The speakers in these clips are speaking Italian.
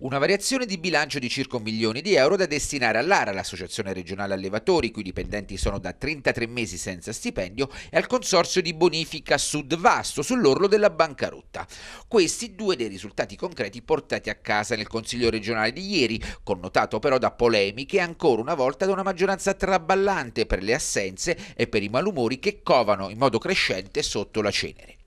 Una variazione di bilancio di circa un milione di euro da destinare all'ARA, l'Associazione Regionale Allevatori, cui i dipendenti sono da 33 mesi senza stipendio, e al Consorzio di Bonifica Sud Vasto, sull'orlo della bancarotta. Questi due dei risultati concreti portati a casa nel Consiglio regionale di ieri, connotato però da polemiche e ancora una volta da una maggioranza traballante per le assenze e per i malumori che covano in modo crescente sotto la cenere.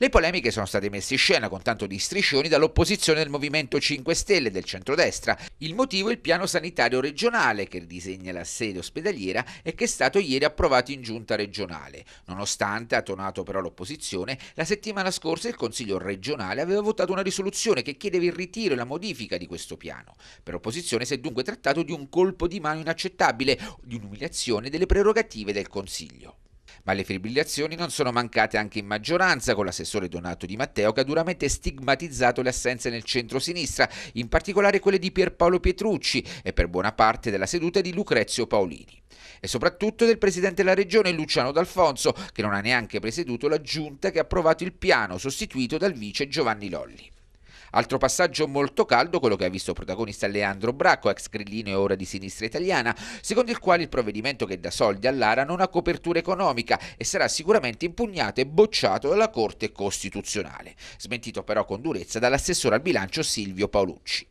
Le polemiche sono state messe in scena con tanto di striscioni dall'opposizione del Movimento 5 Stelle del centrodestra. Il motivo è il piano sanitario regionale che disegna la sede ospedaliera e che è stato ieri approvato in giunta regionale. Nonostante, ha tonato però l'opposizione, la settimana scorsa il Consiglio regionale aveva votato una risoluzione che chiedeva il ritiro e la modifica di questo piano. Per opposizione si è dunque trattato di un colpo di mano inaccettabile, di un'umiliazione delle prerogative del Consiglio. Ma le fibrillazioni non sono mancate anche in maggioranza, con l'assessore Donato Di Matteo che ha duramente stigmatizzato le assenze nel centro-sinistra, in particolare quelle di Pierpaolo Pietrucci e per buona parte della seduta di Lucrezio Paolini. E soprattutto del presidente della regione Luciano D'Alfonso, che non ha neanche presieduto la giunta che ha approvato il piano sostituito dal vice Giovanni Lolli. Altro passaggio molto caldo, quello che ha visto protagonista Leandro Bracco, ex grillino e ora di sinistra italiana, secondo il quale il provvedimento che dà soldi all'Ara non ha copertura economica e sarà sicuramente impugnato e bocciato dalla Corte Costituzionale. Smentito però con durezza dall'assessore al bilancio Silvio Paolucci.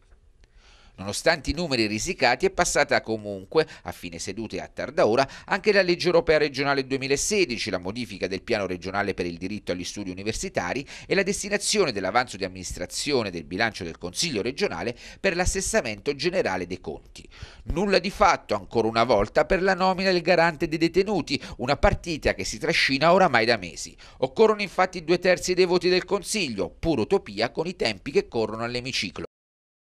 Nonostante i numeri risicati è passata comunque, a fine seduta e a tarda ora, anche la legge europea regionale 2016, la modifica del piano regionale per il diritto agli studi universitari e la destinazione dell'avanzo di amministrazione del bilancio del Consiglio regionale per l'assessamento generale dei conti. Nulla di fatto ancora una volta per la nomina del garante dei detenuti, una partita che si trascina oramai da mesi. Occorrono infatti due terzi dei voti del Consiglio, pura utopia con i tempi che corrono all'emiciclo.